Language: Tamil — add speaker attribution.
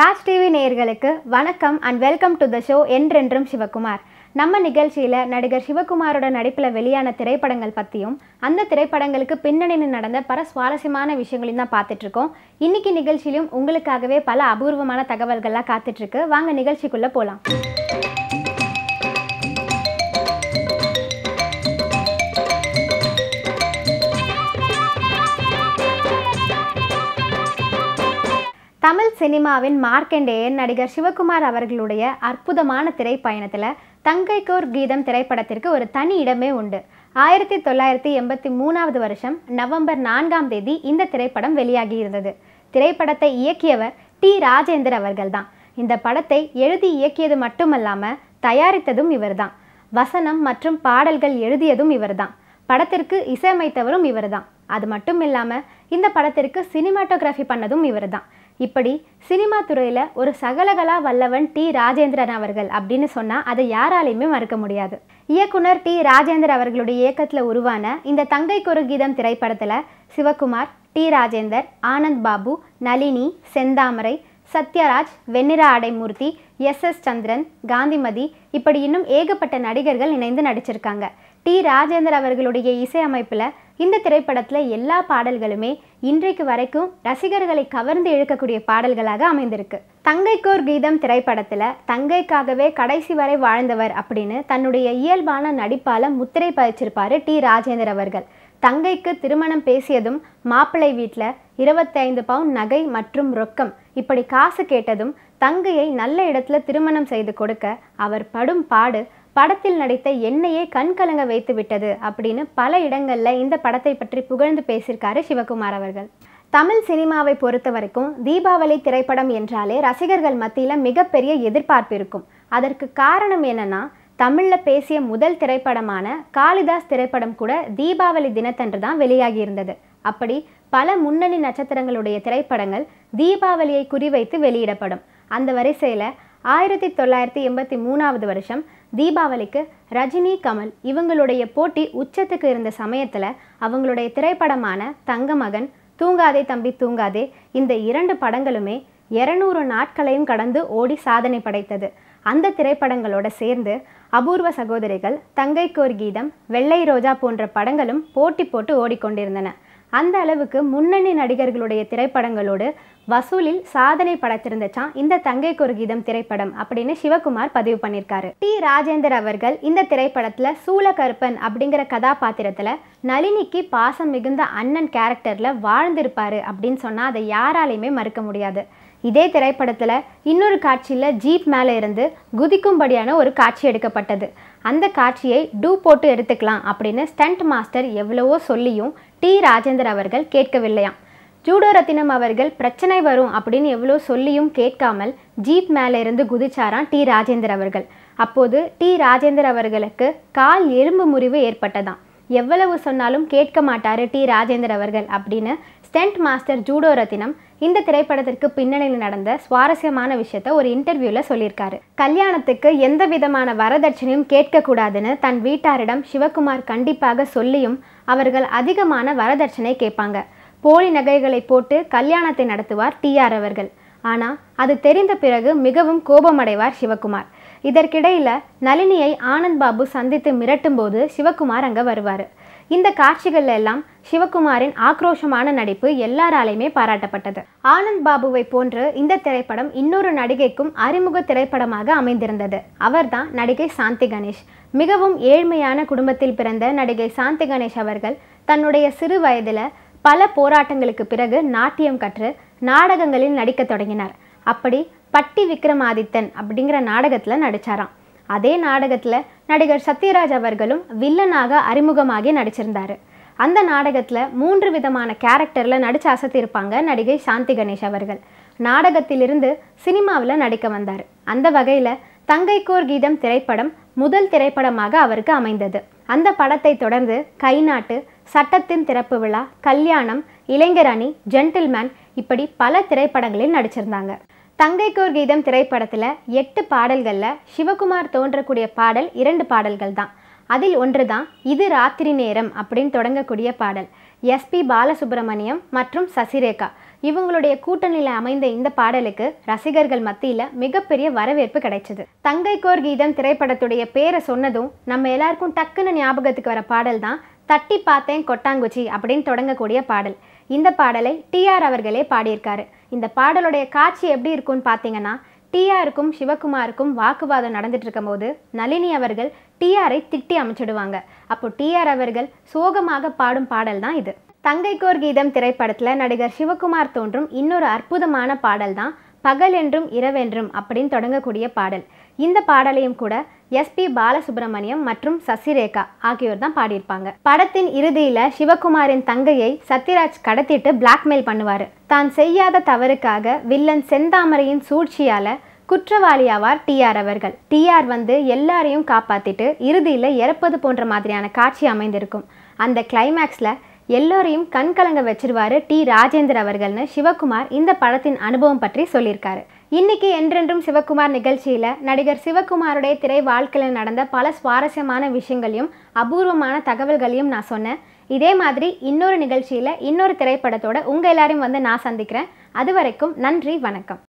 Speaker 1: ராஜ் டிவி நேயர்களுக்கு வணக்கம் and welcome to the show என்றென்றும் சிவகுமார் நம்ம நிகழ்ச்சியில் நடிகர் சிவகுமாரோட நடிப்பில் வெளியான திரைப்படங்கள் பற்றியும் அந்த திரைப்படங்களுக்கு பின்னணியில் நடந்த பல சுவாரஸ்யமான விஷயங்களையும் தான் பார்த்துட்ருக்கோம் இன்றைக்கி நிகழ்ச்சியிலும் உங்களுக்காகவே பல அபூர்வமான தகவல்கள்லாம் காத்துட்ருக்கு வாங்க நிகழ்ச்சிக்குள்ளே போகலாம் சினிமாவின் மார்க்கண்டேயன் நடிகர் சிவகுமார் அவர்களுடைய அற்புதமான திரைப்பயணத்தில் தங்கைக்கோர் கீதம் திரைப்படத்திற்கு ஒரு தனி இடமே உண்டு ஆயிரத்தி தொள்ளாயிரத்தி எண்பத்தி மூணாவது வருஷம் நவம்பர் நான்காம் தேதி இந்த திரைப்படம் வெளியாகி இருந்தது திரைப்படத்தை இயக்கியவர் டி ராஜேந்தர் அவர்கள்தான் இந்த படத்தை எழுதி இயக்கியது மட்டுமல்லாமல் தயாரித்ததும் இவர்தான் வசனம் மற்றும் பாடல்கள் எழுதியதும் இவர்தான் படத்திற்கு இசையமைத்தவரும் இவர்தான் அது மட்டும் இல்லாமல் இந்த படத்திற்கு சினிமாட்டோகிராஃபி பண்ணதும் இவர் தான் இப்படி சினிமா துறையில் ஒரு சகலகலா வல்லவன் டி ராஜேந்திரன் அவர்கள் அப்படின்னு சொன்னால் அதை யாராலையுமே மறுக்க முடியாது இயக்குனர் டி ராஜேந்திரன் அவர்களுடைய இயக்கத்தில் உருவான இந்த தங்கை குறு கீதம் திரைப்படத்தில் Sivakumar T Rajendar Anand Babu Nalini Senthamarai Sathyaraj Vennira Aadaimoorthy S S Chandran Gandhimathi இப்படி இன்னும் ஏகப்பட்ட நடிகர்கள் இணைந்து நடிச்சிருக்காங்க டி ராஜேந்தர் அவர்களுடைய இசையமைப்பில் இந்த திரைப்படத்தில் எல்லா பாடல்களுமே இன்றைக்கு வரைக்கும் ரசிகர்களை கவர்ந்து இழுக்கக்கூடிய பாடல்களாக அமைந்திருக்கு தங்கைக்கோர் கீதம் திரைப்படத்தில் தங்கைக்காகவே கடைசி வரை வாழ்ந்தவர் அப்படின்னு தன்னுடைய இயல்பான நடிப்பால் முத்திரை பதிச்சிருப்பார் டி ராஜேந்தர் அவர்கள் தங்கைக்கு திருமணம் பேசியதும் மாப்பிள்ளை வீட்டில் இருபத்தைந்து பவுன் நகை மற்றும் ரொக்கம் இப்படி காசு கேட்டதும் தங்கையை நல்ல இடத்துல திருமணம் செய்து கொடுக்க அவர் படும் பாடு படத்தில் நடித்த என்னையே கண் கலங்க வைத்து விட்டது அப்படின்னு பல இடங்களில் இந்த படத்தை பற்றி புகழ்ந்து பேசியிருக்காரு சிவகுமார் அவர்கள் தமிழ் சினிமாவை பொறுத்த வரைக்கும் தீபாவளி திரைப்படம் என்றாலே ரசிகர்கள் மத்தியில் மிகப்பெரிய எதிர்பார்ப்பு இருக்கும் அதற்கு காரணம் என்னென்னா தமிழில் பேசிய முதல் திரைப்படமான காளிதாஸ் திரைப்படம் கூட தீபாவளி தினத்தன்று தான் வெளியாகி இருந்தது அப்படி பல முன்னணி நட்சத்திரங்களுடைய திரைப்படங்கள் தீபாவளியை குறிவைத்து வெளியிடப்படும் அந்த வரிசையில் ஆயிரத்தி தொள்ளாயிரத்தி எண்பத்தி மூணாவது வருஷம் தீபாவளிக்கு ரஜினி கமல் இவங்களுடைய போட்டி உச்சத்துக்கு இருந்த சமயத்தில் அவங்களுடைய திரைப்படமான தங்க மகன் தூங்காதே தம்பி தூங்காதே இந்த இரண்டு படங்களுமே இரநூறு நாட்களையும் கடந்து ஓடி சாதனை படைத்தது அந்த திரைப்படங்களோட சேர்ந்து அபூர்வ சகோதரிகள் தங்கைக்கோர் கீதம் வெள்ளை ரோஜா போன்ற படங்களும் போட்டி போட்டு ஓடிக்கொண்டிருந்தன அந்த அளவுக்கு முன்னணி நடிகர்களுடைய திரைப்படங்களோடு வசூலில் சாதனை படைத்திருந்துச்சான் இந்த தங்கைக்கு குறுகீதம் திரைப்படம் அப்படின்னு சிவகுமார் பதிவு பண்ணியிருக்காரு டி ராஜேந்தர் அவர்கள் இந்த திரைப்படத்தில் சூலகருப்பன் அப்படிங்கிற கதாபாத்திரத்தில் நளினிக்கு பாசம் மிகுந்த அண்ணன் கேரக்டரில் வாழ்ந்திருப்பாரு அப்படின்னு சொன்னால் அதை யாராலையுமே மறுக்க முடியாது இதே திரைப்படத்தில் இன்னொரு காட்சியில் ஜீப் மேலே இருந்து குதிக்கும்படியான ஒரு காட்சி எடுக்கப்பட்டது அந்த காட்சியை டூ போட்டு எடுத்துக்கலாம் அப்படின்னு ஸ்டண்ட் மாஸ்டர் எவ்வளவோ சொல்லியும் டி ராஜேந்தர் அவர்கள் கேட்கவில்லையாம் ஜூடோ ரத்தினம் அவர்கள் பிரச்சனை வரும் அப்படின்னு எவ்வளோ சொல்லியும் கேட்காமல் ஜீப் மேலே இருந்து குதிச்சாராம் டி ராஜேந்தர் அவர்கள் அப்போது டி ராஜேந்தர் அவர்களுக்கு கால் எலும்பு முறிவு ஏற்பட்டதாம் எவ்வளவு சொன்னாலும் கேட்க மாட்டார் டி ராஜேந்தர் அவர்கள் அப்படின்னு ஸ்டென்ட் மாஸ்டர் ஜூடோ ரத்தினம் இந்த திரைப்படத்திற்கு பின்னணியில் நடந்த சுவாரஸ்யமான விஷயத்த ஒரு இன்டர்வியூவில் சொல்லியிருக்காரு கல்யாணத்துக்கு எந்த விதமான வரதட்சணையும் கேட்கக்கூடாதுன்னு தன் வீட்டாரிடம் சிவகுமார் கண்டிப்பாக சொல்லியும் அவர்கள் அதிகமான வரதட்சணை கேட்பாங்க போலி நகைகளை போட்டு கல்யாணத்தை நடத்துவார் டிஆர் அவர்கள் ஆனால் அது தெரிந்த பிறகு மிகவும் கோபமடைவார் சிவகுமார் இதற்கிடையில் நளினியை ஆனந்த் பாபு சந்தித்து மிரட்டும் போது சிவகுமார் அங்கே வருவார் இந்த காட்சிகள் எல்லாம் சிவகுமாரின் ஆக்ரோஷமான நடிப்பு எல்லாராலையுமே பாராட்டப்பட்டது ஆனந்த் பாபுவை போன்று இந்த திரைப்படம் இன்னொரு நடிகைக்கும் அறிமுக திரைப்படமாக அமைந்திருந்தது அவர்தான் நடிகை சாந்தி கணேஷ் மிகவும் ஏழ்மையான குடும்பத்தில் பிறந்த நடிகை சாந்தி கணேஷ் அவர்கள் தன்னுடைய சிறு வயதில் பல போராட்டங்களுக்கு பிறகு நாட்டியம் கற்று நாடகங்களில் நடிக்க தொடங்கினார் அப்படி பட்டி விக்ரமாதித்தன் அப்படிங்கிற நாடகத்தில் நடித்தாராம் அதே நாடகத்தில் நடிகர் சத்யராஜ் அவர்களும் வில்லனாக அறிமுகமாகி நடிச்சிருந்தாரு அந்த நாடகத்தில் மூன்று விதமான கேரக்டரில் நடிச்சு அசத்திருப்பாங்க நடிகை சாந்தி கணேஷ் அவர்கள் நாடகத்திலிருந்து சினிமாவில் நடிக்க வந்தார் அந்த வகையில் தங்கைக்கோர் கீதம் திரைப்படம் முதல் திரைப்படமாக அவருக்கு அமைந்தது அந்த படத்தை தொடர்ந்து கைநாட்டு சட்டத்தின் திறப்பு விழா கல்யாணம் இளைஞரணி ஜென்டில்மேன் இப்படி பல திரைப்படங்களில் நடிச்சிருந்தாங்க தங்கைக்கோர் கீதம் திரைப்படத்தில் எட்டு பாடல்களில் சிவகுமார் தோன்றக்கூடிய பாடல் இரண்டு பாடல்கள் தான் அதில் ஒன்று தான் இது ராத்திரி நேரம் அப்படின்னு தொடங்கக்கூடிய பாடல் எஸ்பி பாலசுப்ரமணியம் மற்றும் சசிரேகா இவங்களுடைய கூட்டணியில் அமைந்த இந்த பாடலுக்கு ரசிகர்கள் மத்தியில் மிகப்பெரிய வரவேற்பு கிடைச்சது தங்கைக்கோர் கீதம் திரைப்படத்துடைய பேரை சொன்னதும் நம்ம எல்லாருக்கும் டக்குன்னு ஞாபகத்துக்கு வர பாடல் தான் தட்டி பார்த்தேன் கொட்டாங்குச்சி அப்படின்னு தொடங்கக்கூடிய பாடல் இந்த பாடலை டிஆர் அவர்களே பாடியிருக்காரு இந்த பாடலுடைய காட்சி எப்படி இருக்கும்னு பார்த்தீங்கன்னா டிஆருக்கும் சிவகுமாருக்கும் வாக்குவாதம் நடந்துட்டு போது நளினி அவர்கள் டிஆரை திட்டி அமைச்சிடுவாங்க அப்போ டிஆர் அவர்கள் சோகமாக பாடும் பாடல் தான் இது தங்கைக்கோர் கீதம் திரைப்படத்தில் நடிகர் சிவகுமார் தோன்றும் இன்னொரு அற்புதமான பாடல் தான் பகல் என்றும் இரவென்றும் அப்படின்னு தொடங்கக்கூடிய பாடல் இந்த பாடலையும் கூட எஸ்பி பாலசுப்ரமணியம் மற்றும் சசிரேகா ஆகியோர் தான் பாடியிருப்பாங்க படத்தின் இறுதியில சிவகுமாரின் தங்கையை சத்யராஜ் கடத்திட்டு பிளாக்மெயில் பண்ணுவாரு தான் செய்யாத தவறுக்காக வில்லன் செந்தாமரையின் சூழ்ச்சியால குற்றவாளியாவார் டிஆர் அவர்கள் டிஆர் வந்து எல்லாரையும் காப்பாத்திட்டு இறுதியில் இறப்பது போன்ற மாதிரியான காட்சி அமைந்திருக்கும் அந்த கிளைமேக்ஸில் எல்லோரையும் கண்கலங்க வச்சிருவாரு டி ராஜேந்திர அவர்கள்னு சிவகுமார் இந்த படத்தின் அனுபவம் பற்றி சொல்லியிருக்காரு இன்னைக்கு என்றென்றும் சிவகுமார் நிகழ்ச்சியில் நடிகர் சிவகுமாருடைய திரை வாழ்க்கையில் நடந்த பல சுவாரஸ்யமான விஷயங்களையும் அபூர்வமான தகவல்களையும் நான் சொன்னேன் இதே மாதிரி இன்னொரு நிகழ்ச்சியில் இன்னொரு திரைப்படத்தோட உங்கள் எல்லாரையும் வந்து நான் சந்திக்கிறேன் அது வரைக்கும் நன்றி வணக்கம்